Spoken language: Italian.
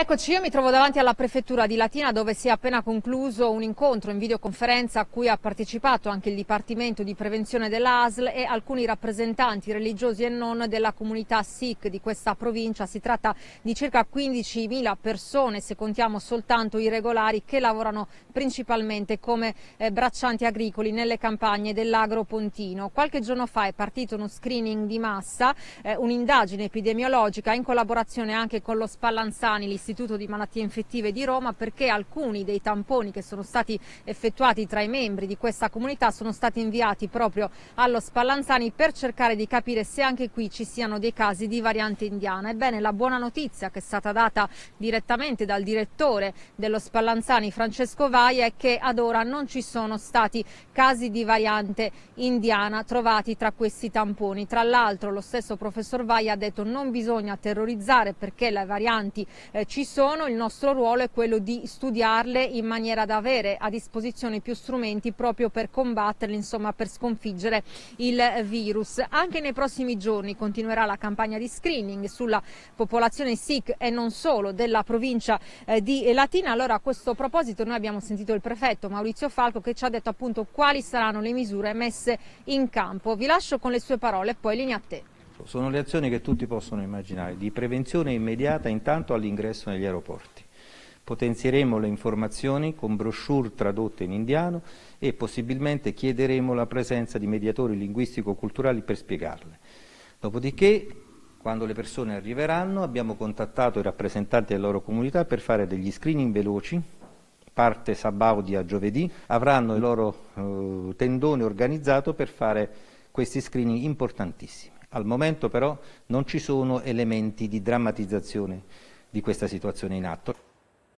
Eccoci, io mi trovo davanti alla prefettura di Latina dove si è appena concluso un incontro in videoconferenza a cui ha partecipato anche il Dipartimento di Prevenzione dell'ASL e alcuni rappresentanti religiosi e non della comunità Sikh di questa provincia. Si tratta di circa 15.000 persone se contiamo soltanto i regolari che lavorano principalmente come eh, braccianti agricoli nelle campagne dell'Agro Pontino. Qualche giorno fa è partito uno screening di massa, eh, un'indagine epidemiologica in collaborazione anche con lo Spallanzani, dell'Istituto di Malattie Infettive di Roma perché alcuni dei tamponi che sono stati effettuati tra i membri di questa comunità sono stati inviati proprio allo Spallanzani per cercare di capire se anche qui ci siano dei casi di variante indiana. Ebbene, la buona notizia che è stata data direttamente dal direttore dello Spallanzani, Francesco Vai, è che ad ora non ci sono stati casi di variante indiana trovati tra questi tamponi. Tra l'altro lo stesso professor Vai ha detto non bisogna terrorizzare perché le varianti eh, ci ci sono, il nostro ruolo è quello di studiarle in maniera da avere a disposizione più strumenti proprio per combatterle, insomma per sconfiggere il virus. Anche nei prossimi giorni continuerà la campagna di screening sulla popolazione SIC e non solo della provincia eh, di Latina. Allora a questo proposito noi abbiamo sentito il prefetto Maurizio Falco che ci ha detto appunto quali saranno le misure messe in campo. Vi lascio con le sue parole e poi linea a te traffico. Sono le azioni che tutti possono immaginare, di prevenzione immediata intanto all'ingresso negli aeroporti. Potenzieremo le informazioni con brochure tradotte in indiano e possibilmente chiederemo la presenza di mediatori linguistico-culturali per spiegarle. Dopodiché, quando le persone arriveranno, abbiamo contattato i rappresentanti della loro comunità per fare degli screening veloci parte sabaudi a giovedì, avranno il loro eh, tendone organizzato per fare questi screening importantissimi. Al momento però non ci sono elementi di drammatizzazione di questa situazione in atto.